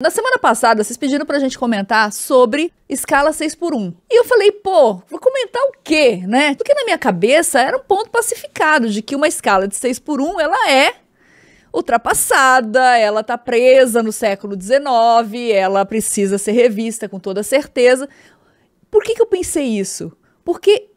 Na semana passada, vocês pediram pra gente comentar sobre escala 6 por 1. E eu falei, pô, vou comentar o quê, né? Porque na minha cabeça era um ponto pacificado de que uma escala de 6 por 1, ela é ultrapassada, ela tá presa no século XIX, ela precisa ser revista com toda certeza. Por que que eu pensei isso? Porque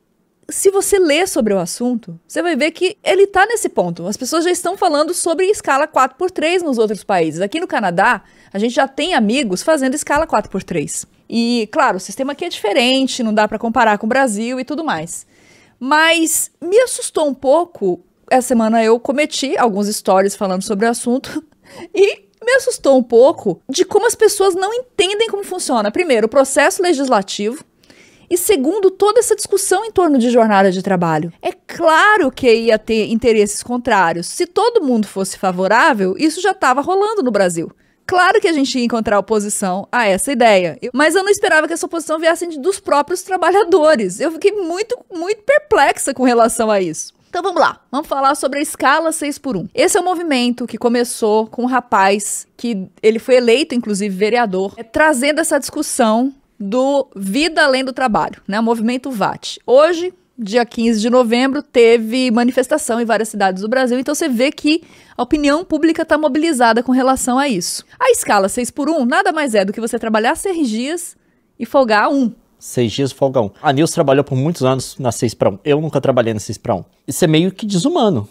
se você ler sobre o assunto, você vai ver que ele está nesse ponto. As pessoas já estão falando sobre escala 4x3 nos outros países. Aqui no Canadá, a gente já tem amigos fazendo escala 4x3. E, claro, o sistema aqui é diferente, não dá para comparar com o Brasil e tudo mais. Mas me assustou um pouco. Essa semana eu cometi alguns stories falando sobre o assunto e me assustou um pouco de como as pessoas não entendem como funciona. Primeiro, o processo legislativo e segundo, toda essa discussão em torno de jornada de trabalho. É claro que ia ter interesses contrários. Se todo mundo fosse favorável, isso já estava rolando no Brasil. Claro que a gente ia encontrar oposição a essa ideia, mas eu não esperava que essa oposição viesse dos próprios trabalhadores. Eu fiquei muito, muito perplexa com relação a isso. Então vamos lá, vamos falar sobre a escala 6 por 1. Esse é um movimento que começou com um rapaz que ele foi eleito, inclusive, vereador, é, trazendo essa discussão do Vida Além do Trabalho, né? O movimento VAT. Hoje, dia 15 de novembro, teve manifestação em várias cidades do Brasil, então você vê que a opinião pública está mobilizada com relação a isso. A escala 6 por 1 nada mais é do que você trabalhar 6 dias e folgar um. Seis dias folgão. um. A Nilce trabalhou por muitos anos na 6 para 1. Eu nunca trabalhei na 6 para 1. Isso é meio que desumano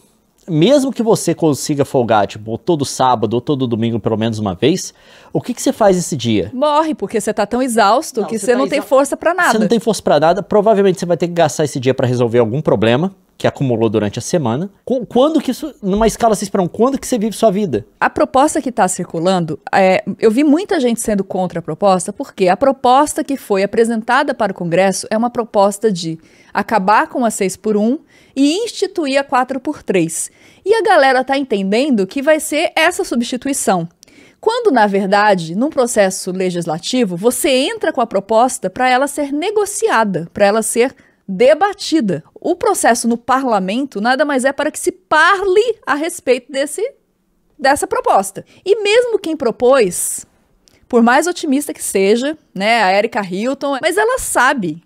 mesmo que você consiga folgar, tipo, todo sábado ou todo domingo, pelo menos uma vez, o que, que você faz esse dia? Morre, porque você tá tão exausto não, que você, tá não exa... tem força para nada. Você não tem força para nada, provavelmente você vai ter que gastar esse dia para resolver algum problema que acumulou durante a semana. Quando que isso, numa escala vocês esperam, quando que você vive sua vida? A proposta que está circulando, é, eu vi muita gente sendo contra a proposta, porque a proposta que foi apresentada para o Congresso é uma proposta de acabar com a 6 por 1 e instituir a 4 por 3. E a galera está entendendo que vai ser essa substituição. Quando, na verdade, num processo legislativo, você entra com a proposta para ela ser negociada, para ela ser debatida. O processo no parlamento nada mais é para que se parle a respeito desse, dessa proposta. E mesmo quem propôs, por mais otimista que seja, né, a Erika Hilton, mas ela sabe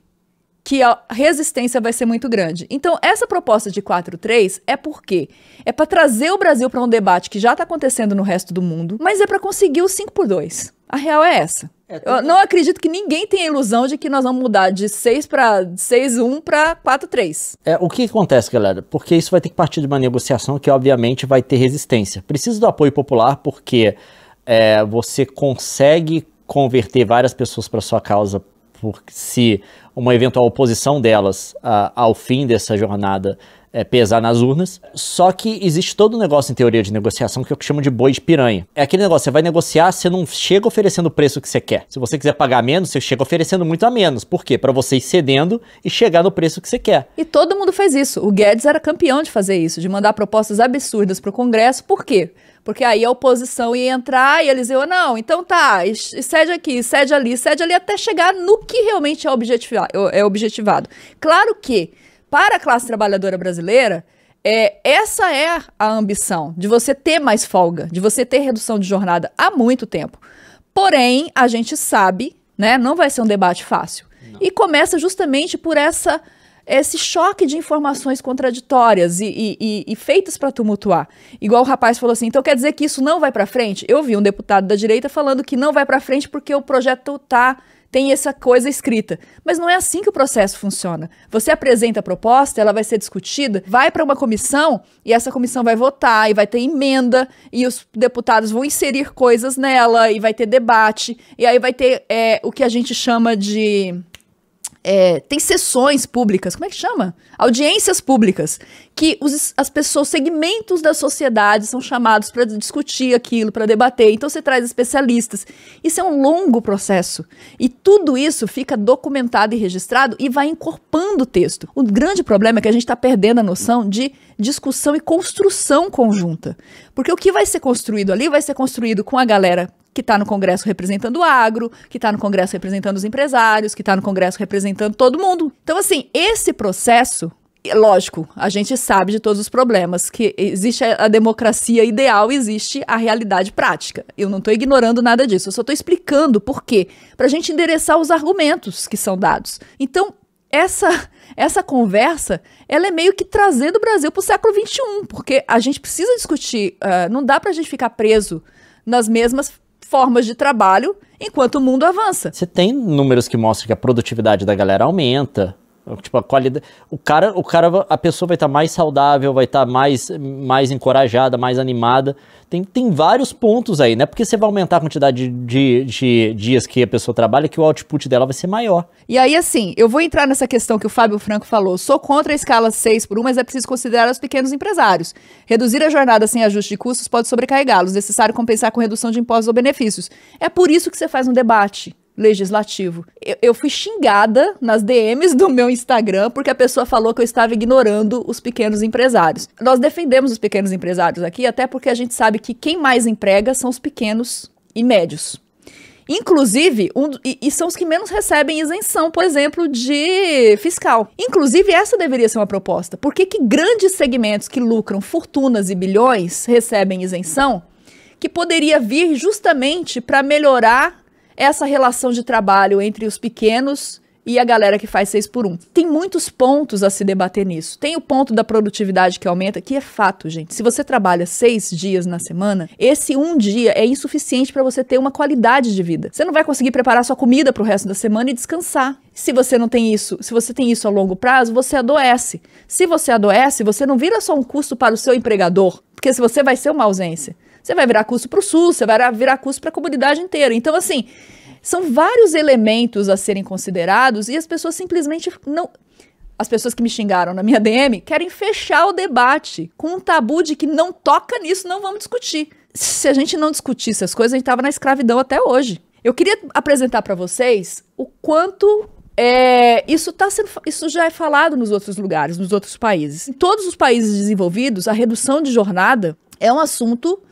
que a resistência vai ser muito grande. Então, essa proposta de 4-3 é por quê? É para trazer o Brasil para um debate que já está acontecendo no resto do mundo, mas é para conseguir o 5 por 2. A real é essa. É Eu não acredito que ninguém tenha a ilusão de que nós vamos mudar de 6 para 6-1 para 4-3. É, o que acontece, galera? Porque isso vai ter que partir de uma negociação que, obviamente, vai ter resistência. Precisa do apoio popular porque é, você consegue converter várias pessoas para sua causa porque se uma eventual oposição delas a, ao fim dessa jornada é, pesar nas urnas. Só que existe todo um negócio em teoria de negociação que eu chamo de boi de piranha. É aquele negócio, você vai negociar, você não chega oferecendo o preço que você quer. Se você quiser pagar menos, você chega oferecendo muito a menos. Por quê? Para você ir cedendo e chegar no preço que você quer. E todo mundo fez isso. O Guedes era campeão de fazer isso, de mandar propostas absurdas para o Congresso. Por quê? Porque aí a oposição ia entrar e eles iam, não, então tá, cede aqui, cede ali, cede ali, até chegar no que realmente é, é, é objetivado. Claro que para a classe trabalhadora brasileira, é, essa é a ambição de você ter mais folga, de você ter redução de jornada há muito tempo. Porém, a gente sabe, né? Não vai ser um debate fácil. Não. E começa justamente por essa esse choque de informações contraditórias e, e, e, e feitas para tumultuar. Igual o rapaz falou assim, então quer dizer que isso não vai para frente? Eu vi um deputado da direita falando que não vai para frente porque o projeto está tem essa coisa escrita. Mas não é assim que o processo funciona. Você apresenta a proposta, ela vai ser discutida, vai para uma comissão e essa comissão vai votar e vai ter emenda e os deputados vão inserir coisas nela e vai ter debate e aí vai ter é, o que a gente chama de é, tem sessões públicas, como é que chama? Audiências públicas, que os, as pessoas, segmentos da sociedade são chamados para discutir aquilo, para debater. Então você traz especialistas. Isso é um longo processo. E tudo isso fica documentado e registrado e vai encorpando o texto. O grande problema é que a gente está perdendo a noção de discussão e construção conjunta. Porque o que vai ser construído ali vai ser construído com a galera que está no Congresso representando o agro, que está no Congresso representando os empresários, que está no Congresso representando todo mundo. Então, assim, esse processo lógico, a gente sabe de todos os problemas, que existe a democracia ideal, existe a realidade prática. Eu não estou ignorando nada disso, eu só estou explicando por quê, para a gente endereçar os argumentos que são dados. Então, essa essa conversa, ela é meio que trazendo o Brasil para o século XXI, porque a gente precisa discutir, uh, não dá para a gente ficar preso nas mesmas formas de trabalho enquanto o mundo avança. Você tem números que mostram que a produtividade da galera aumenta, Tipo, a qualidade. O cara, o cara, a pessoa vai estar tá mais saudável, vai estar tá mais, mais encorajada, mais animada. Tem, tem vários pontos aí, né? Porque você vai aumentar a quantidade de, de, de dias que a pessoa trabalha, que o output dela vai ser maior. E aí, assim, eu vou entrar nessa questão que o Fábio Franco falou. Sou contra a escala 6 por 1, mas é preciso considerar os pequenos empresários. Reduzir a jornada sem ajuste de custos pode sobrecarregá-los. Necessário compensar com redução de impostos ou benefícios. É por isso que você faz um debate legislativo. Eu, eu, fui xingada nas DMs do meu Instagram porque a pessoa falou que eu estava ignorando os pequenos empresários. Nós defendemos os pequenos empresários aqui, até porque a gente sabe que quem mais emprega são os pequenos e médios. Inclusive, um, e, e, são os que menos recebem isenção, por exemplo, de fiscal. Inclusive, essa deveria ser uma proposta. Por que, que grandes segmentos que lucram fortunas e bilhões recebem isenção? Que poderia vir justamente para melhorar essa relação de trabalho entre os pequenos e a galera que faz 6 por 1. Tem muitos pontos a se debater nisso. Tem o ponto da produtividade que aumenta, que é fato, gente. Se você trabalha seis dias na semana, esse um dia é insuficiente para você ter uma qualidade de vida. Você não vai conseguir preparar sua comida para o resto da semana e descansar. Se você não tem isso, se você tem isso a longo prazo, você adoece. Se você adoece, você não vira só um custo para o seu empregador, porque se você vai ser uma ausência, você vai virar custo para o SUS, você vai virar custo para a comunidade inteira. Então, assim, são vários elementos a serem considerados e as pessoas simplesmente não. As pessoas que me xingaram na minha DM querem fechar o debate com um tabu de que não toca nisso, não vamos discutir. Se a gente não discutisse as coisas, a gente tava na escravidão até hoje. Eu queria apresentar para vocês o quanto é, isso, tá sendo, isso já é falado nos outros lugares, nos outros países. Em todos os países desenvolvidos, a redução de jornada é um assunto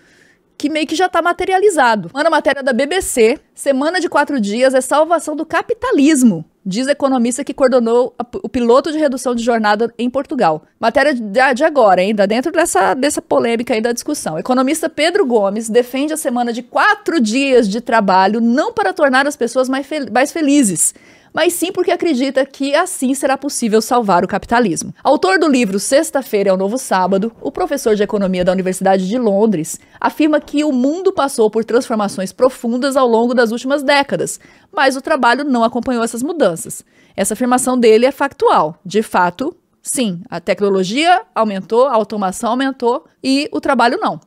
que meio que já tá materializado. Mano, matéria da BBC, semana de quatro dias é salvação do capitalismo. Diz economista que coordenou a, o piloto de redução de jornada em Portugal. Matéria de, de agora, ainda dentro dessa, dessa polêmica aí da discussão. Economista Pedro Gomes defende a semana de quatro dias de trabalho não para tornar as pessoas mais, fel mais felizes, mas sim porque acredita que assim será possível salvar o capitalismo. Autor do livro Sexta-feira é o Novo Sábado, o professor de economia da Universidade de Londres afirma que o mundo passou por transformações profundas ao longo das últimas décadas, mas o trabalho não acompanhou essas mudanças. Essa afirmação dele é factual. De fato, sim, a tecnologia aumentou, a automação aumentou e o trabalho não.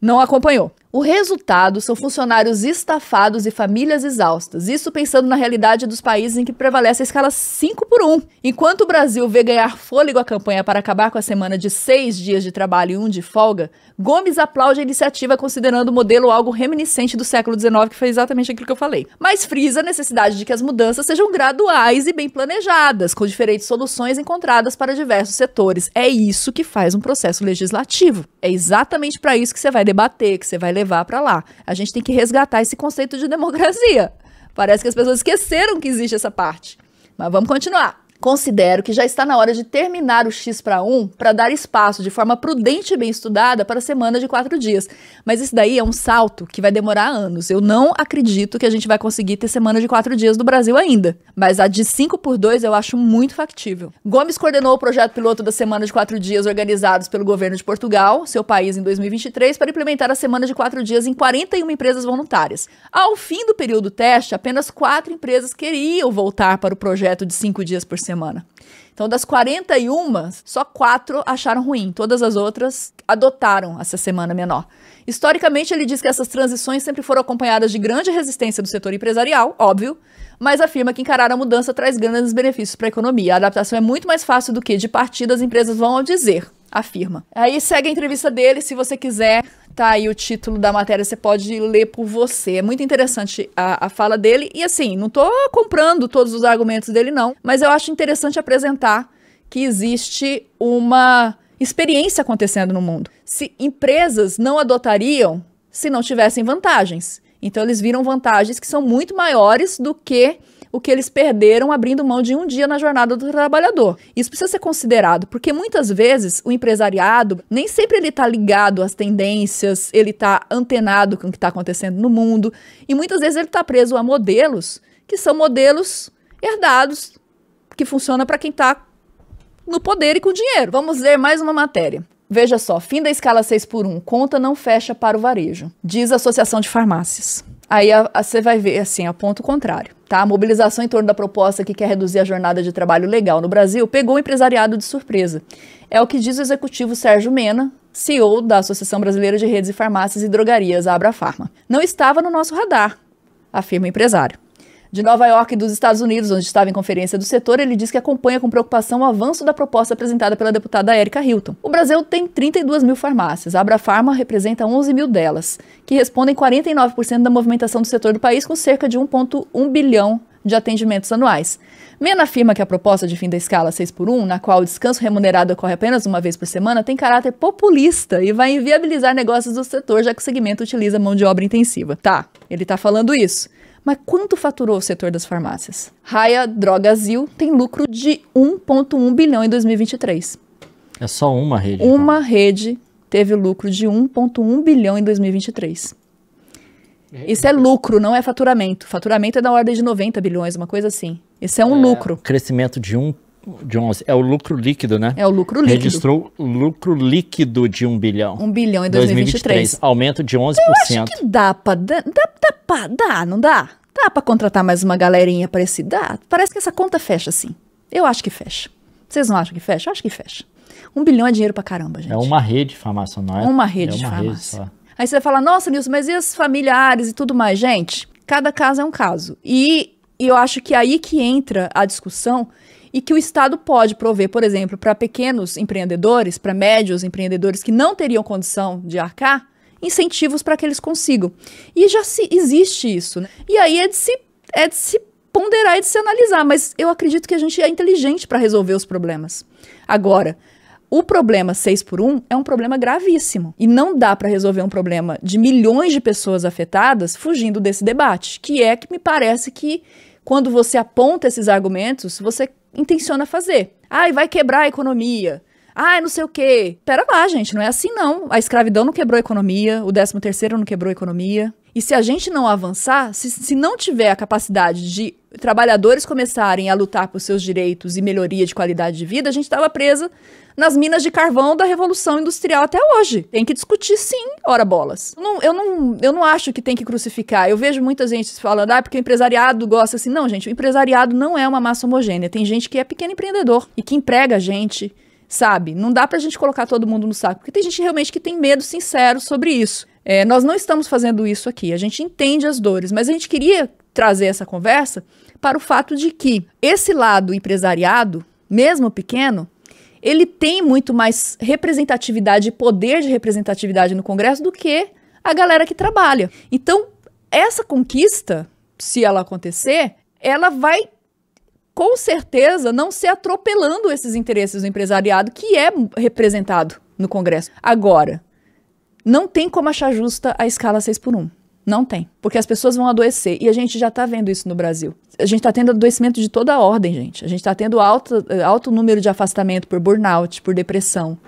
Não acompanhou. O resultado são funcionários estafados e famílias exaustas, isso pensando na realidade dos países em que prevalece a escala 5 por 1. Enquanto o Brasil vê ganhar fôlego a campanha para acabar com a semana de seis dias de trabalho e um de folga, Gomes aplaude a iniciativa considerando o modelo algo reminiscente do século XIX, que foi exatamente aquilo que eu falei. Mas frisa a necessidade de que as mudanças sejam graduais e bem planejadas, com diferentes soluções encontradas para diversos setores. É isso que faz um processo legislativo. É exatamente para isso que você vai debater, que você vai levar levar para lá. A gente tem que resgatar esse conceito de democracia. Parece que as pessoas esqueceram que existe essa parte. Mas vamos continuar. Considero que já está na hora de terminar o X para 1 para dar espaço de forma prudente e bem estudada para a semana de quatro dias. Mas isso daí é um salto que vai demorar anos. Eu não acredito que a gente vai conseguir ter semana de quatro dias no Brasil ainda. Mas a de 5 por 2 eu acho muito factível. Gomes coordenou o projeto piloto da semana de quatro dias organizados pelo governo de Portugal, seu país, em 2023, para implementar a semana de quatro dias em 41 empresas voluntárias. Ao fim do período teste, apenas quatro empresas queriam voltar para o projeto de cinco dias por semana semana. Então, das 41, só quatro acharam ruim, todas as outras adotaram essa semana menor. Historicamente, ele diz que essas transições sempre foram acompanhadas de grande resistência do setor empresarial, óbvio, mas afirma que encarar a mudança traz grandes benefícios para a economia. A adaptação é muito mais fácil do que de partida as empresas vão ao dizer, afirma. Aí segue a entrevista dele, se você quiser Tá aí o título da matéria, você pode ler por você. É muito interessante a, a fala dele. E assim, não tô comprando todos os argumentos dele, não, mas eu acho interessante apresentar que existe uma experiência acontecendo no mundo. Se empresas não adotariam se não tivessem vantagens. Então eles viram vantagens que são muito maiores do que o que eles perderam abrindo mão de um dia na jornada do trabalhador. Isso precisa ser considerado, porque muitas vezes o empresariado nem sempre ele está ligado às tendências, ele está antenado com o que está acontecendo no mundo e muitas vezes ele está preso a modelos que são modelos herdados que funciona para quem está no poder e com dinheiro. Vamos ler mais uma matéria. Veja só, fim da escala 6 por 1, conta não fecha para o varejo, diz a Associação de Farmácias. Aí você vai ver, assim, a é ponto contrário, tá? A mobilização em torno da proposta que quer reduzir a jornada de trabalho legal no Brasil pegou o empresariado de surpresa. É o que diz o executivo Sérgio Mena, CEO da Associação Brasileira de Redes e Farmácias e Drogarias, a Abrafarma. Não estava no nosso radar, afirma o empresário de Nova York dos Estados Unidos, onde estava em conferência do setor, ele diz que acompanha com preocupação o avanço da proposta apresentada pela deputada Erika Hilton. O Brasil tem 32 mil farmácias, a Abrafarma representa 11 mil delas, que respondem 49% da movimentação do setor do país, com cerca de 1,1 bilhão de atendimentos anuais. Mena afirma que a proposta de fim da escala 6x1, na qual o descanso remunerado ocorre apenas uma vez por semana, tem caráter populista e vai inviabilizar negócios do setor, já que o segmento utiliza mão de obra intensiva. Tá, ele tá falando isso. Mas quanto faturou o setor das farmácias? Raia Drogazil tem lucro de 1,1 bilhão em 2023. É só uma rede? Então. Uma então. rede teve lucro de 1,1 bilhão em 2023. É, isso é lucro, não é faturamento. Faturamento é da ordem de 90 bilhões, uma coisa assim. Isso é um é, lucro. Crescimento de 1 Jones, é o lucro líquido, né? É o lucro líquido. Registrou lucro líquido de 1 bilhão. 1 bilhão em 2023. 2023 aumento de 11%. Eu acho que dá pra... Dá, dá, pra, dá não dá? Dá pra contratar mais uma galerinha pra esse... Dá? Parece que essa conta fecha, assim Eu acho que fecha. Vocês não acham que fecha? Eu acho que fecha. 1 bilhão é dinheiro pra caramba, gente. É uma rede de farmácia, não é? Uma é rede é uma de farmácia. Rede Aí você vai falar, nossa, Nilson, mas e as familiares e tudo mais? Gente, cada caso é um caso. E e eu acho que é aí que entra a discussão e que o Estado pode prover, por exemplo, para pequenos empreendedores, para médios empreendedores que não teriam condição de arcar, incentivos para que eles consigam. E já se, existe isso. Né? E aí é de, se, é de se ponderar e é de se analisar, mas eu acredito que a gente é inteligente para resolver os problemas. Agora, o problema 6 por 1 é um problema gravíssimo. E não dá para resolver um problema de milhões de pessoas afetadas fugindo desse debate, que é que me parece que quando você aponta esses argumentos, você intenciona fazer. Ai, vai quebrar a economia. Ai, não sei o quê. Pera lá, gente, não é assim não. A escravidão não quebrou a economia, o 13 terceiro não quebrou a economia. E se a gente não avançar, se, se não tiver a capacidade de trabalhadores começarem a lutar por seus direitos e melhoria de qualidade de vida, a gente estava presa nas minas de carvão da Revolução Industrial até hoje. Tem que discutir sim, ora bolas. Não, eu, não, eu não acho que tem que crucificar. Eu vejo muita gente falando, ah, porque o empresariado gosta assim. Não, gente, o empresariado não é uma massa homogênea. Tem gente que é pequeno empreendedor e que emprega gente, sabe? Não dá pra gente colocar todo mundo no saco, porque tem gente realmente que tem medo sincero sobre isso. É, nós não estamos fazendo isso aqui. A gente entende as dores, mas a gente queria trazer essa conversa para o fato de que esse lado empresariado, mesmo pequeno, ele tem muito mais representatividade e poder de representatividade no Congresso do que a galera que trabalha. Então, essa conquista, se ela acontecer, ela vai com certeza não ser atropelando esses interesses do empresariado que é representado no Congresso. Agora, não tem como achar justa a escala 6 por 1. Não tem. Porque as pessoas vão adoecer. E a gente já está vendo isso no Brasil. A gente está tendo adoecimento de toda a ordem, gente. A gente está tendo alto, alto número de afastamento por burnout, por depressão.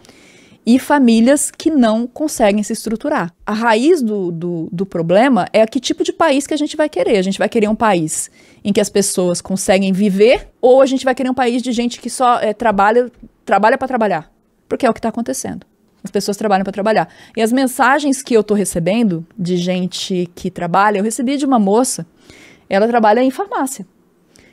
E famílias que não conseguem se estruturar. A raiz do, do, do problema é a que tipo de país que a gente vai querer. A gente vai querer um país em que as pessoas conseguem viver, ou a gente vai querer um país de gente que só é, trabalha trabalha para trabalhar. Porque é o que está acontecendo. As pessoas trabalham para trabalhar. E as mensagens que eu tô recebendo de gente que trabalha, eu recebi de uma moça, ela trabalha em farmácia.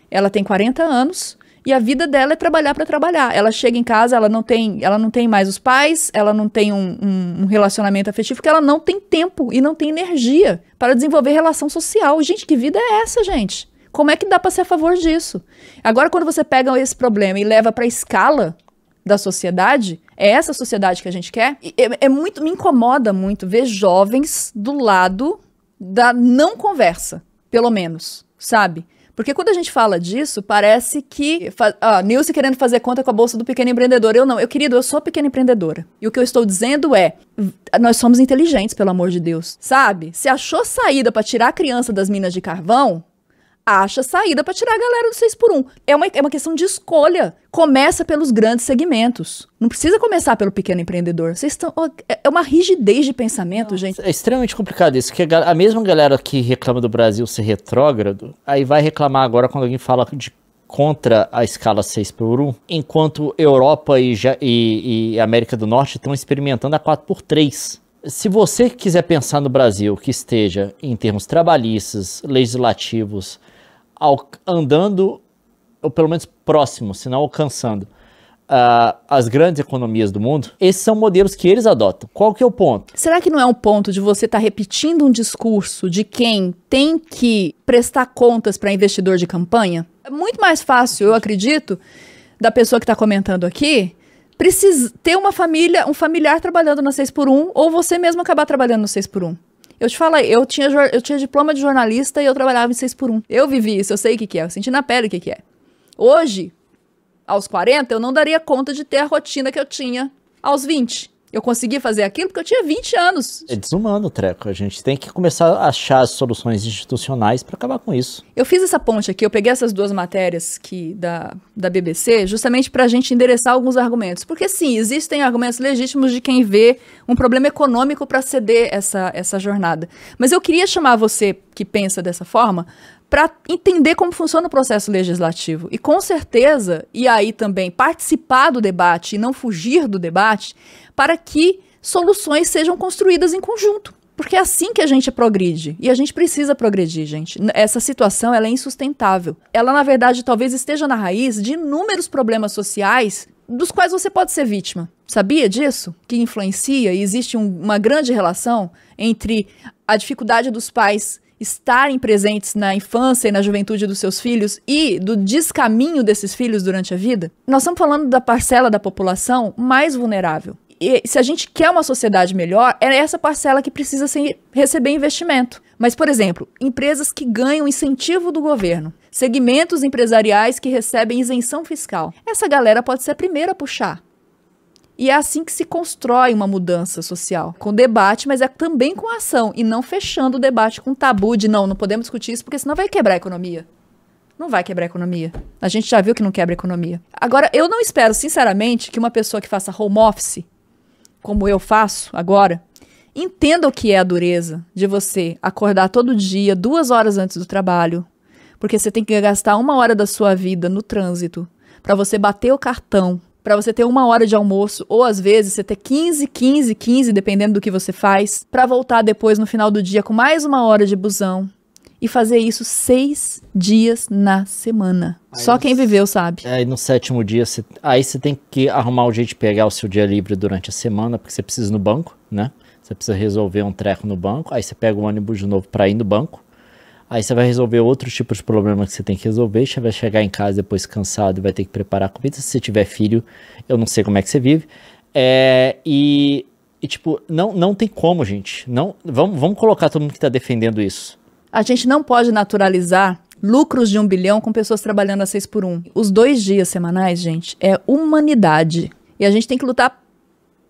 Ela tem 40 anos e a vida dela é trabalhar para trabalhar. Ela chega em casa, ela não tem, ela não tem mais os pais, ela não tem um, um, um relacionamento afetivo, porque ela não tem tempo e não tem energia para desenvolver relação social. Gente, que vida é essa, gente? Como é que dá para ser a favor disso? Agora, quando você pega esse problema e leva para escala da sociedade? É essa sociedade que a gente quer? É, é, muito, me incomoda muito ver jovens do lado da não conversa, pelo menos, sabe? Porque quando a gente fala disso, parece que ah, Nilce querendo fazer conta com a bolsa do pequeno empreendedor. Eu não, eu querido, eu sou pequena empreendedora. E o que eu estou dizendo é, nós somos inteligentes, pelo amor de Deus, sabe? Se achou saída para tirar a criança das minas de carvão, acha saída para tirar a galera do 6 por 1. É uma, é uma questão de escolha. Começa pelos grandes segmentos. Não precisa começar pelo pequeno empreendedor. Vocês estão. É, é uma rigidez de pensamento, Nossa. gente. É extremamente complicado isso, porque a, a mesma galera que reclama do Brasil ser retrógrado, aí vai reclamar agora quando alguém fala de contra a escala 6 por 1, enquanto Europa e, e, e América do Norte estão experimentando a 4 por 3 se você quiser pensar no Brasil que esteja em termos trabalhistas, legislativos, andando, ou pelo menos próximo, se não alcançando, uh, as grandes economias do mundo, esses são modelos que eles adotam. Qual que é o ponto? Será que não é um ponto de você estar tá repetindo um discurso de quem tem que prestar contas para investidor de campanha? É muito mais fácil, eu acredito, da pessoa que está comentando aqui precisa ter uma família, um familiar trabalhando na 6 por 1 ou você mesmo acabar trabalhando no 6 por 1 eu te falei, eu tinha, eu tinha diploma de jornalista e eu trabalhava em 6 por 1 Eu vivi isso, eu sei o que, que é, eu senti na pele o que, que é. Hoje, aos 40, eu não daria conta de ter a rotina que eu tinha aos 20. Eu consegui fazer aquilo porque eu tinha 20 anos. É desumano, Treco. A gente tem que começar a achar as soluções institucionais para acabar com isso. Eu fiz essa ponte aqui, eu peguei essas duas matérias que da, da BBC, justamente para a gente endereçar alguns argumentos. Porque, sim, existem argumentos legítimos de quem vê um problema econômico para ceder essa, essa jornada. Mas eu queria chamar você que pensa dessa forma para entender como funciona o processo legislativo. E com certeza, e aí também participar do debate e não fugir do debate, para que soluções sejam construídas em conjunto. Porque é assim que a gente progride. E a gente precisa progredir, gente. Essa situação ela é insustentável. Ela, na verdade, talvez esteja na raiz de inúmeros problemas sociais dos quais você pode ser vítima. Sabia disso? Que influencia e existe um, uma grande relação entre a dificuldade dos pais estarem presentes na infância e na juventude dos seus filhos e do descaminho desses filhos durante a vida? Nós estamos falando da parcela da população mais vulnerável. E se a gente quer uma sociedade melhor, é essa parcela que precisa ser, receber investimento. Mas, por exemplo, empresas que ganham incentivo do governo, segmentos empresariais que recebem isenção fiscal. Essa galera pode ser a primeira a puxar. E é assim que se constrói uma mudança social. Com debate, mas é também com ação. E não fechando o debate com tabu de não, não podemos discutir isso porque senão vai quebrar a economia. Não vai quebrar a economia. A gente já viu que não quebra a economia. Agora, eu não espero, sinceramente, que uma pessoa que faça home office, como eu faço agora, entenda o que é a dureza de você acordar todo dia, duas horas antes do trabalho, porque você tem que gastar uma hora da sua vida no trânsito para você bater o cartão para você ter uma hora de almoço, ou às vezes você ter 15, 15, 15, dependendo do que você faz, para voltar depois no final do dia com mais uma hora de busão. E fazer isso seis dias na semana. Aí Só quem viveu sabe. É, aí no sétimo dia, cê, aí você tem que arrumar um jeito de pegar o seu dia livre durante a semana, porque você precisa ir no banco, né? Você precisa resolver um treco no banco, aí você pega o ônibus de novo para ir no banco. Aí você vai resolver outro tipo de problema que você tem que resolver. Você vai chegar em casa depois cansado e vai ter que preparar a comida. Se você tiver filho, eu não sei como é que você vive. É, e, e, tipo, não, não tem como, gente. Não, vamos, vamos colocar todo mundo que está defendendo isso. A gente não pode naturalizar lucros de um bilhão com pessoas trabalhando a seis por um. Os dois dias semanais, gente, é humanidade. E a gente tem que lutar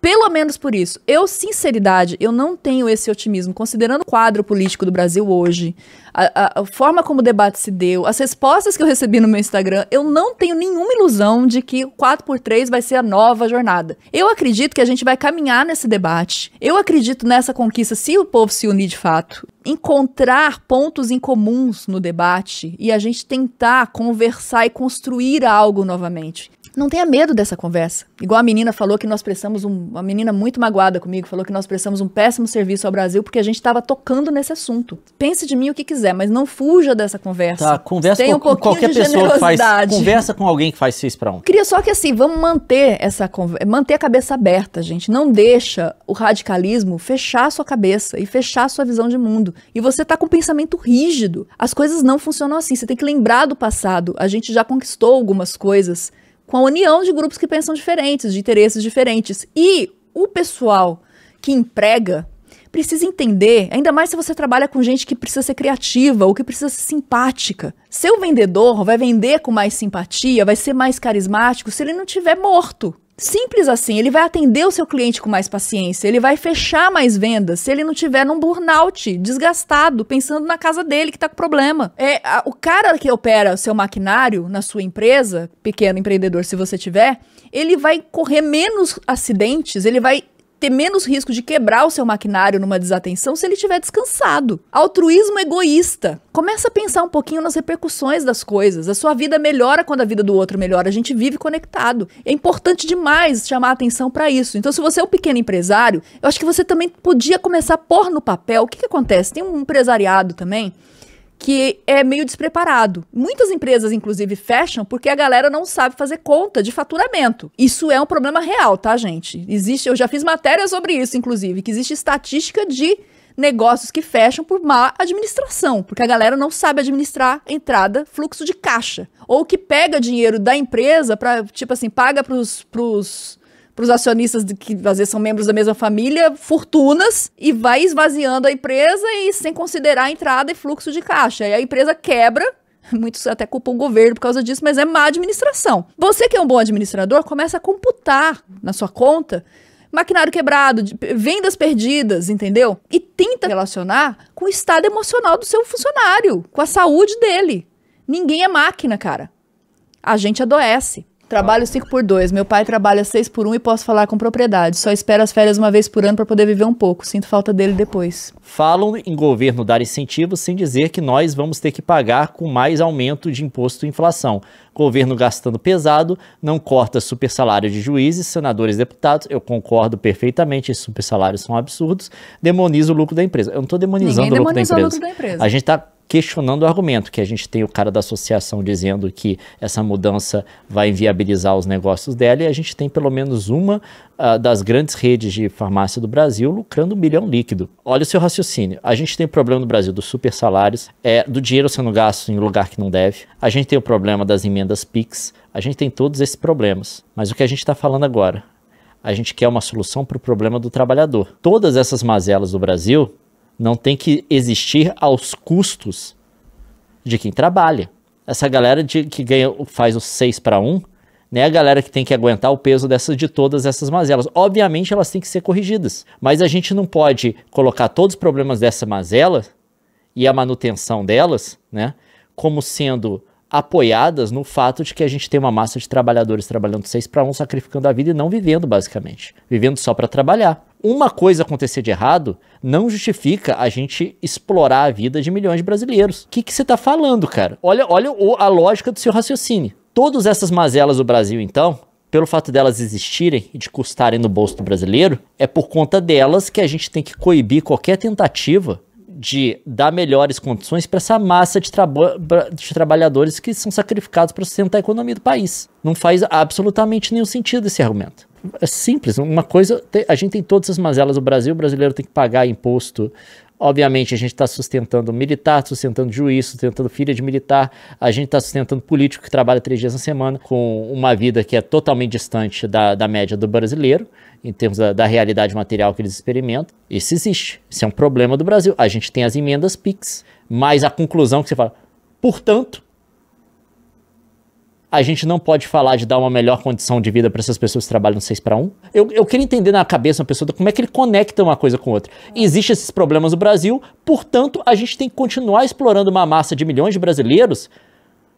pelo menos por isso. Eu, sinceridade, eu não tenho esse otimismo. Considerando o quadro político do Brasil hoje, a, a, a, forma como o debate se deu, as respostas que eu recebi no meu Instagram, eu não tenho nenhuma ilusão de que 4x3 vai ser a nova jornada. Eu acredito que a gente vai caminhar nesse debate. Eu acredito nessa conquista se o povo se unir de fato. Encontrar pontos em comuns no debate e a gente tentar conversar e construir algo novamente não tenha medo dessa conversa. Igual a menina falou que nós prestamos um, uma menina muito magoada comigo falou que nós prestamos um péssimo serviço ao Brasil porque a gente estava tocando nesse assunto. Pense de mim o que quiser, mas não fuja dessa conversa. Tá, conversa Tem um com, qualquer pessoa que faz, conversa com alguém que faz seis para um. Queria só que assim, vamos manter essa manter a cabeça aberta, gente. Não deixa o radicalismo fechar a sua cabeça e fechar a sua visão de mundo. E você tá com um pensamento rígido. As coisas não funcionam assim. Você tem que lembrar do passado. A gente já conquistou algumas coisas com a união de grupos que pensam diferentes, de interesses diferentes. E o pessoal que emprega precisa entender, ainda mais se você trabalha com gente que precisa ser criativa ou que precisa ser simpática. Seu vendedor vai vender com mais simpatia, vai ser mais carismático se ele não tiver morto. Simples assim, ele vai atender o seu cliente com mais paciência, ele vai fechar mais vendas se ele não tiver num burnout, desgastado, pensando na casa dele que tá com problema. É, a, o cara que opera o seu maquinário na sua empresa, pequeno empreendedor se você tiver, ele vai correr menos acidentes, ele vai ter menos risco de quebrar o seu maquinário numa desatenção se ele estiver descansado. Altruísmo egoísta. Começa a pensar um pouquinho nas repercussões das coisas. A sua vida melhora quando a vida do outro melhora. A gente vive conectado. É importante demais chamar a atenção para isso. Então, se você é um pequeno empresário, eu acho que você também podia começar a pôr no papel o que, que acontece. Tem um empresariado também que é meio despreparado. Muitas empresas, inclusive, fecham porque a galera não sabe fazer conta de faturamento. Isso é um problema real, tá, gente? Existe, eu já fiz matéria sobre isso, inclusive, que existe estatística de negócios que fecham por má administração, porque a galera não sabe administrar entrada, fluxo de caixa, ou que pega dinheiro da empresa para, tipo assim, paga pros, pros para os acionistas de, que às vezes são membros da mesma família, fortunas e vai esvaziando a empresa e sem considerar a entrada e fluxo de caixa. E a empresa quebra. Muitos até culpam o governo por causa disso, mas é má administração. Você que é um bom administrador, começa a computar na sua conta maquinário quebrado, vendas perdidas, entendeu? E tenta relacionar com o estado emocional do seu funcionário, com a saúde dele. Ninguém é máquina, cara. A gente adoece. Trabalho 5 por 2 meu pai trabalha 6 por 1 um e posso falar com propriedade. Só espero as férias uma vez por ano para poder viver um pouco. Sinto falta dele depois. Falam em governo dar incentivos sem dizer que nós vamos ter que pagar com mais aumento de imposto e inflação. Governo gastando pesado, não corta super salário de juízes, senadores, deputados. Eu concordo perfeitamente, esses super salários são absurdos. Demoniza o lucro da empresa. Eu não estou demonizando, o lucro, demonizou o lucro da empresa. A gente está questionando o argumento, que a gente tem o cara da associação dizendo que essa mudança vai inviabilizar os negócios dela, e a gente tem pelo menos uma uh, das grandes redes de farmácia do Brasil lucrando um bilhão líquido. Olha o seu raciocínio. A gente tem o problema no Brasil dos super salários, é, do dinheiro sendo gasto em lugar que não deve, a gente tem o problema das emendas PIX, a gente tem todos esses problemas. Mas o que a gente está falando agora? A gente quer uma solução para o problema do trabalhador. Todas essas mazelas do Brasil não tem que existir aos custos de quem trabalha. Essa galera de, que ganha, faz os 6 para 1, né? É a galera que tem que aguentar o peso dessa, de todas essas mazelas. Obviamente elas têm que ser corrigidas, mas a gente não pode colocar todos os problemas dessa mazela e a manutenção delas, né? Como sendo apoiadas no fato de que a gente tem uma massa de trabalhadores trabalhando seis para um, sacrificando a vida e não vivendo, basicamente. Vivendo só para trabalhar. Uma coisa acontecer de errado não justifica a gente explorar a vida de milhões de brasileiros. O que você está falando, cara? Olha, olha a lógica do seu raciocínio. Todas essas mazelas do Brasil, então, pelo fato delas existirem e de custarem no bolso do brasileiro, é por conta delas que a gente tem que coibir qualquer tentativa de dar melhores condições para essa massa de, traba de trabalhadores que são sacrificados para sustentar a economia do país. Não faz absolutamente nenhum sentido esse argumento. É simples, uma coisa, a gente tem todas as mazelas do Brasil, o brasileiro tem que pagar imposto Obviamente, a gente está sustentando militar, sustentando juiz, sustentando filha de militar, a gente está sustentando político que trabalha três dias na semana, com uma vida que é totalmente distante da, da média do brasileiro, em termos da, da realidade material que eles experimentam. Isso existe. Isso é um problema do Brasil. A gente tem as emendas PIX, mas a conclusão que você fala, portanto, a gente não pode falar de dar uma melhor condição de vida para essas pessoas que trabalham 6 para 1? Eu, eu queria entender na cabeça uma pessoa como é que ele conecta uma coisa com outra. Existem esses problemas no Brasil, portanto, a gente tem que continuar explorando uma massa de milhões de brasileiros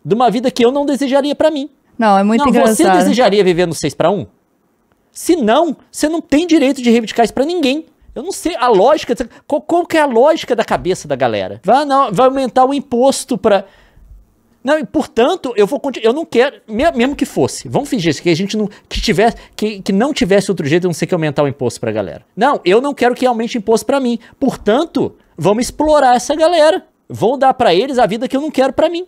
de uma vida que eu não desejaria para mim. Não, é muito não, engraçado. Você desejaria viver no 6 para 1? Se não, você não tem direito de reivindicar isso para ninguém. Eu não sei a lógica, qual, qual que é a lógica da cabeça da galera? Vai, não, vai aumentar o imposto para não, e portanto, eu vou continuar. Eu não quero, mesmo que fosse. Vamos fingir que a gente não que tivesse que, que não tivesse outro jeito, a não ser que aumentar o imposto pra galera. Não, eu não quero que aumente o imposto para mim. Portanto, vamos explorar essa galera. Vou dar para eles a vida que eu não quero para mim.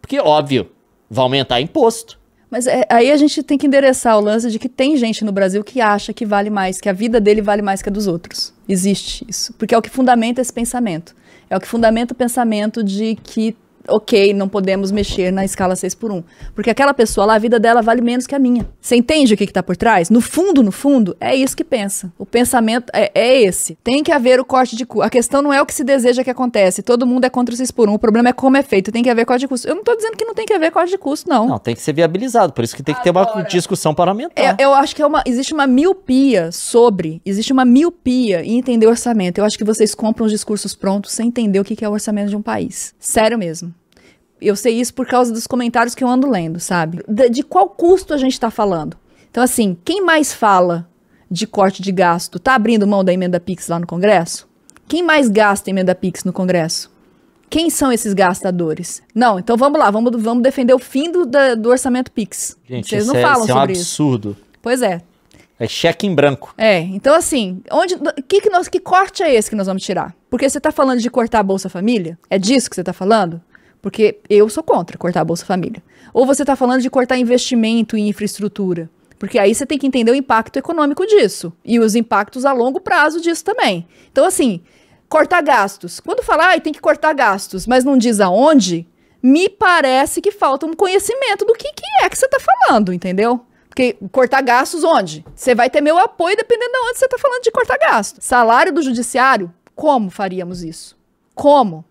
Porque óbvio, vai aumentar imposto. Mas é, aí a gente tem que endereçar o lance de que tem gente no Brasil que acha que vale mais, que a vida dele vale mais que a dos outros. Existe isso. Porque é o que fundamenta esse pensamento. É o que fundamenta o pensamento de que ok, não podemos mexer na escala 6 por 1. Porque aquela pessoa lá, a vida dela vale menos que a minha. Você entende o que está por trás? No fundo, no fundo, é isso que pensa. O pensamento é, é esse. Tem que haver o corte de custo. A questão não é o que se deseja que acontece. Todo mundo é contra o 6 por 1. O problema é como é feito. Tem que haver corte de custo. Eu não estou dizendo que não tem que haver corte de custo, não. Não, tem que ser viabilizado. Por isso que tem que Agora, ter uma discussão parlamentar. É, eu acho que é uma, existe uma miopia sobre, existe uma miopia em entender o orçamento. Eu acho que vocês compram os discursos prontos sem entender o que é o orçamento de um país. Sério mesmo eu sei isso por causa dos comentários que eu ando lendo, sabe? De, de qual custo a gente está falando? Então, assim, quem mais fala de corte de gasto está abrindo mão da emenda PIX lá no Congresso? Quem mais gasta emenda PIX no Congresso? Quem são esses gastadores? Não, então vamos lá, vamos, vamos defender o fim do, da, do orçamento PIX. Gente, Vocês não é, falam isso é um sobre absurdo. Isso. Pois é. É cheque em branco. É, então assim, onde, que, que, nós, que corte é esse que nós vamos tirar? Porque você está falando de cortar a Bolsa Família? É disso que você está falando? Porque eu sou contra cortar a Bolsa Família. Ou você está falando de cortar investimento em infraestrutura. Porque aí você tem que entender o impacto econômico disso. E os impactos a longo prazo disso também. Então, assim, cortar gastos. Quando falar, ah, tem que cortar gastos, mas não diz aonde, me parece que falta um conhecimento do que, que é que você está falando, entendeu? Porque cortar gastos onde? Você vai ter meu apoio dependendo de onde você está falando de cortar gastos. Salário do judiciário? Como faríamos isso? Como?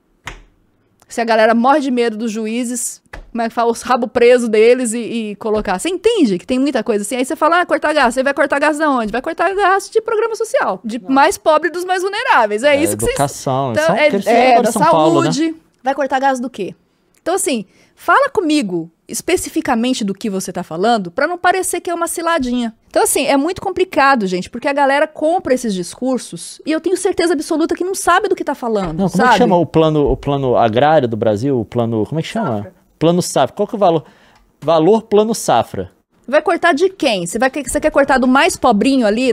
se a galera morre de medo dos juízes, como é que fala, os rabo preso deles e, e colocar. Você entende que tem muita coisa assim. Aí você fala, ah, cortar gasto. Você vai cortar gasto de onde? Vai cortar gasto de programa social, de Não. mais pobre dos mais vulneráveis. É, é isso que educação, Educação, é então, é, é, é da São saúde. Paulo, né? Vai cortar gasto do quê? Então, assim, Fala comigo especificamente do que você está falando para não parecer que é uma ciladinha. Então, assim, é muito complicado, gente, porque a galera compra esses discursos e eu tenho certeza absoluta que não sabe do que está falando. Não, como sabe? é que chama o plano, o plano agrário do Brasil? O plano. Como é que chama? Safra. Plano safra. Qual que é o valor? Valor plano safra. Vai cortar de quem? Você, vai, você quer cortar do mais pobrinho ali?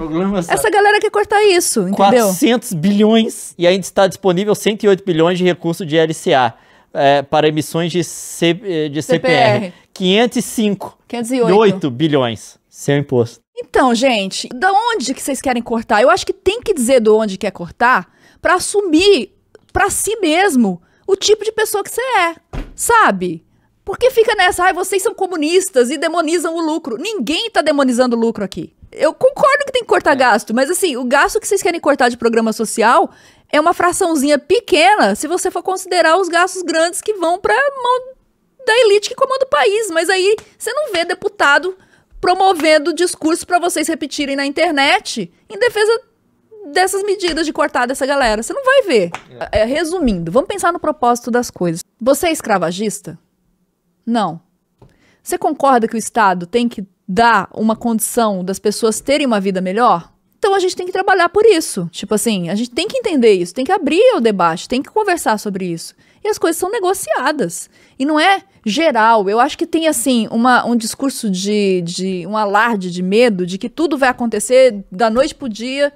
Essa galera quer cortar isso, entendeu? 400 bilhões e ainda está disponível 108 bilhões de recurso de LCA é, para emissões de, C, eh, de CPR. CPR. 505. 508. bilhões. Seu imposto. Então, gente, da onde que vocês querem cortar? Eu acho que tem que dizer de onde quer cortar para assumir para si mesmo o tipo de pessoa que você é, sabe? Porque fica nessa, ai, ah, vocês são comunistas e demonizam o lucro. Ninguém tá demonizando o lucro aqui. Eu concordo que tem que cortar é. gasto, mas assim, o gasto que vocês querem cortar de programa social é uma fraçãozinha pequena se você for considerar os gastos grandes que vão para mão da elite que comanda o país. Mas aí você não vê deputado promovendo discurso para vocês repetirem na internet em defesa dessas medidas de cortar dessa galera. Você não vai ver. É, é, resumindo, vamos pensar no propósito das coisas. Você é escravagista? Não. Você concorda que o Estado tem que dar uma condição das pessoas terem uma vida melhor? Então a gente tem que trabalhar por isso. Tipo assim, a gente tem que entender isso, tem que abrir o debate, tem que conversar sobre isso. E as coisas são negociadas. E não é geral. Eu acho que tem, assim, uma, um discurso de, de um alarde de medo de que tudo vai acontecer da noite pro dia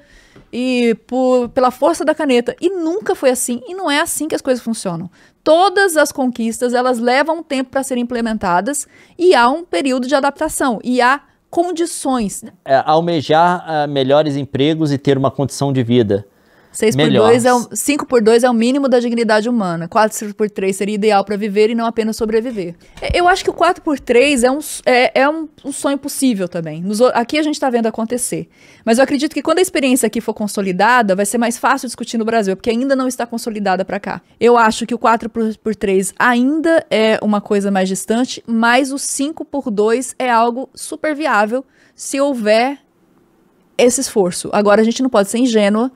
e por, pela força da caneta. E nunca foi assim, e não é assim que as coisas funcionam. Todas as conquistas, elas levam tempo para serem implementadas e há um período de adaptação e há condições. É, almejar uh, melhores empregos e ter uma condição de vida. 6 por 2 é o, 5 por 2 é o mínimo da dignidade humana. 4 por 3 seria ideal para viver e não apenas sobreviver. É, eu acho que o 4 por 3 é um, é, é um, um sonho possível também. Nos, aqui a gente está vendo acontecer. Mas eu acredito que quando a experiência aqui for consolidada, vai ser mais fácil discutir no Brasil, porque ainda não está consolidada para cá. Eu acho que o 4 por, por 3 ainda é uma coisa mais distante, mas o 5 por 2 é algo super viável se houver esse esforço. Agora a gente não pode ser ingênua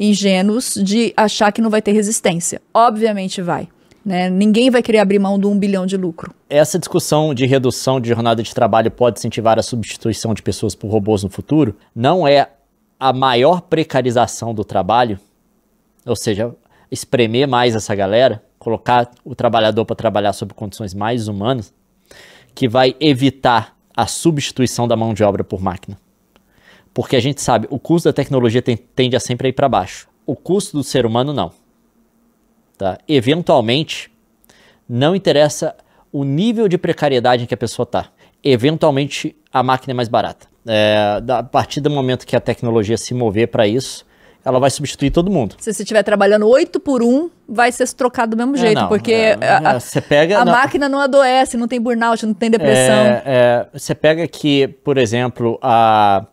ingênuos de achar que não vai ter resistência. Obviamente vai. Né? Ninguém vai querer abrir mão de um bilhão de lucro. Essa discussão de redução de jornada de trabalho pode incentivar a substituição de pessoas por robôs no futuro? Não é a maior precarização do trabalho? Ou seja, espremer mais essa galera, colocar o trabalhador para trabalhar sob condições mais humanas, que vai evitar a substituição da mão de obra por máquina? Porque a gente sabe, o custo da tecnologia tem, tende a sempre ir para baixo. O custo do ser humano, não. Tá? Eventualmente, não interessa o nível de precariedade em que a pessoa está. Eventualmente, a máquina é mais barata. É, a partir do momento que a tecnologia se mover para isso, ela vai substituir todo mundo. Se você estiver trabalhando 8 por 1, vai ser trocado do mesmo é, jeito, é, não, porque é, a, pega, a não, máquina não adoece, não tem burnout, não tem depressão. É, é, você pega que, por exemplo, a,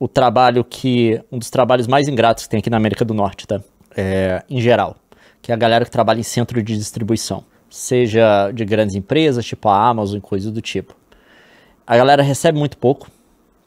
o trabalho que. Um dos trabalhos mais ingratos que tem aqui na América do Norte, tá? É, em geral. Que é a galera que trabalha em centro de distribuição. Seja de grandes empresas, tipo a Amazon coisa coisas do tipo. A galera recebe muito pouco,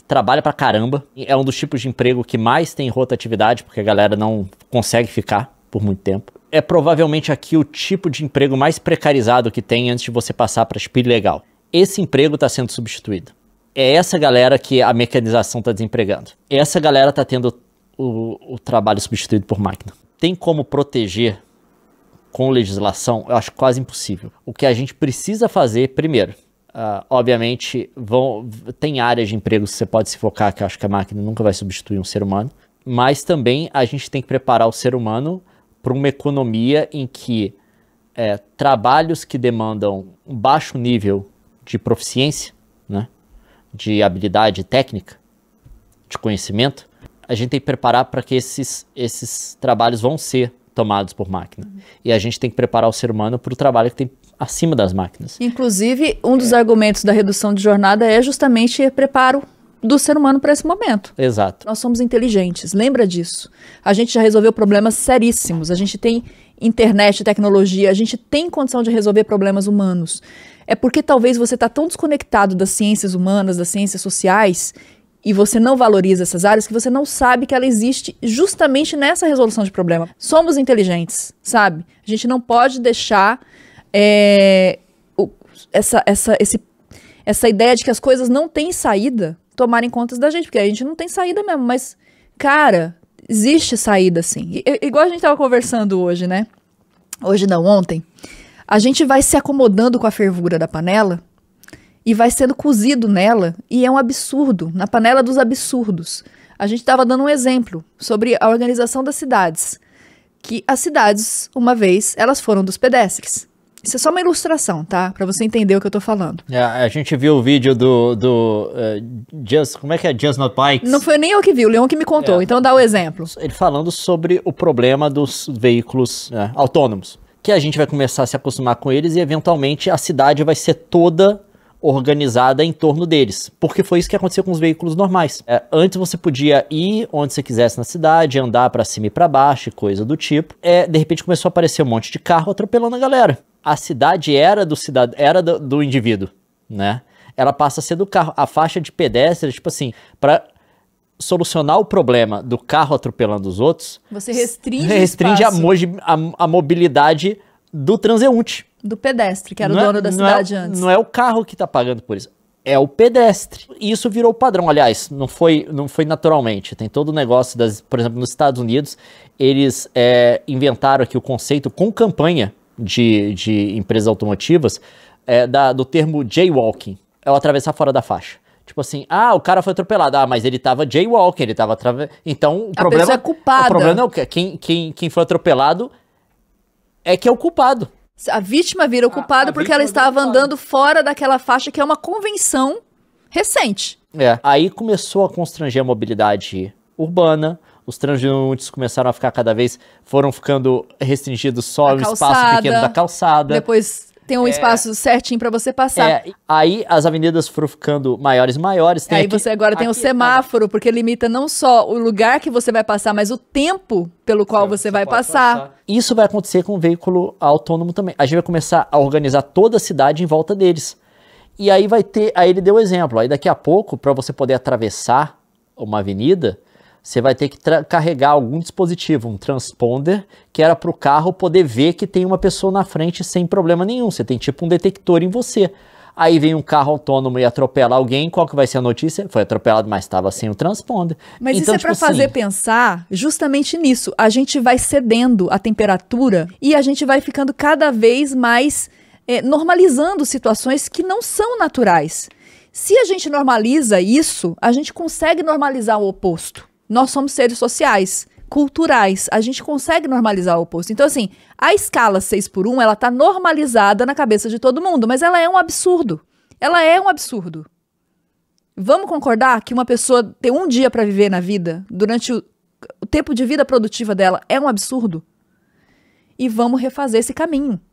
trabalha pra caramba. É um dos tipos de emprego que mais tem rotatividade, porque a galera não consegue ficar por muito tempo. É provavelmente aqui o tipo de emprego mais precarizado que tem antes de você passar para legal. Esse emprego está sendo substituído é essa galera que a mecanização está desempregando. Essa galera está tendo o, o, trabalho substituído por máquina. Tem como proteger com legislação? Eu acho quase impossível. O que a gente precisa fazer, primeiro, uh, obviamente, vão, tem áreas de emprego que você pode se focar, que eu acho que a máquina nunca vai substituir um ser humano, mas também a gente tem que preparar o ser humano para uma economia em que é, trabalhos que demandam um baixo nível de proficiência, né? de habilidade técnica, de conhecimento, a gente tem que preparar para que esses, esses trabalhos vão ser tomados por máquina. Uhum. E a gente tem que preparar o ser humano para o trabalho que tem acima das máquinas. Inclusive, um dos é. argumentos da redução de jornada é justamente preparo do ser humano para esse momento. Exato. Nós somos inteligentes, lembra disso. A gente já resolveu problemas seríssimos, a gente tem internet, tecnologia, a gente tem condição de resolver problemas humanos é porque talvez você está tão desconectado das ciências humanas, das ciências sociais, e você não valoriza essas áreas que você não sabe que ela existe justamente nessa resolução de problema. Somos inteligentes, sabe? A gente não pode deixar é, o, essa, essa, esse, essa ideia de que as coisas não têm saída tomarem conta da gente, porque a gente não tem saída mesmo, mas, cara, existe saída sim. igual a gente estava conversando hoje, né? Hoje não, ontem a gente vai se acomodando com a fervura da panela e vai sendo cozido nela, e é um absurdo, na panela dos absurdos. A gente estava dando um exemplo sobre a organização das cidades, que as cidades, uma vez, elas foram dos pedestres. Isso é só uma ilustração, tá? Para você entender o que eu tô falando. É, a gente viu o vídeo do. do uh, Just, como é que é? Just Not Bikes? Não foi nem eu que vi, o Leon que me contou, é. então dá o exemplo. Ele falando sobre o problema dos veículos né, autônomos que a gente vai começar a se acostumar com eles e eventualmente a cidade vai ser toda organizada em torno deles, porque foi isso que aconteceu com os veículos normais. É, antes você podia ir onde você quisesse na cidade, andar para cima e para baixo, coisa do tipo. É, de repente começou a aparecer um monte de carro atropelando a galera. A cidade era do cidad... era do, do indivíduo, né? Ela passa a ser do carro. A faixa de pedestre, tipo assim, para solucionar o problema do carro atropelando os outros, você restringe, restringe a, a, a, mobilidade do transeunte. Do pedestre, que era não é é o dono é, da cidade é, antes. Não é o carro que está pagando por isso, é o pedestre. E isso virou padrão. Aliás, não foi, não foi naturalmente. Tem todo o negócio das, por exemplo, nos Estados Unidos, eles é, inventaram aqui o conceito com campanha de, de empresas automotivas é, da, do termo jaywalking. É o atravessar fora da faixa. Tipo assim, ah, o cara foi atropelado. Ah, mas ele tava jaywalking, ele tava... Tra... Então, o a problema... é culpado O problema é quem, quem, quem foi atropelado é que é o culpado. A vítima vira o culpado a, a porque ela estava andando fora daquela faixa que é uma convenção recente. É, aí começou a constranger a mobilidade urbana, os transeuntes começaram a ficar cada vez, foram ficando restringidos só o no espaço pequeno da calçada. Depois tem um é, espaço certinho para você passar. É, aí as avenidas foram ficando maiores e maiores. aí aqui, você agora tem aqui, um tá. semáforo, porque limita não só o lugar que você vai passar, mas o tempo pelo qual você, você vai passar. passar. Isso vai acontecer com o veículo autônomo também. A gente vai começar a organizar toda a cidade em volta deles. E aí vai ter, aí ele deu o exemplo, aí daqui a pouco, para você poder atravessar uma avenida, você vai ter que carregar algum dispositivo, um transponder, que era para o carro poder ver que tem uma pessoa na frente sem problema nenhum. Você tem tipo um detector em você. Aí vem um carro autônomo e atropela alguém, qual que vai ser a notícia? Foi atropelado, mas estava sem o transponder. Mas então, isso é tipo para assim, fazer pensar justamente nisso. A gente vai cedendo a temperatura e a gente vai ficando cada vez mais é, normalizando situações que não são naturais. Se a gente normaliza isso, a gente consegue normalizar o oposto nós somos seres sociais, culturais. A gente consegue normalizar o oposto. Então, assim, a escala 6 por 1, ela tá normalizada na cabeça de todo mundo, mas ela é um absurdo. Ela é um absurdo. Vamos concordar que uma pessoa ter um dia para viver na vida, durante o, o tempo de vida produtiva dela, é um absurdo? E vamos refazer esse caminho.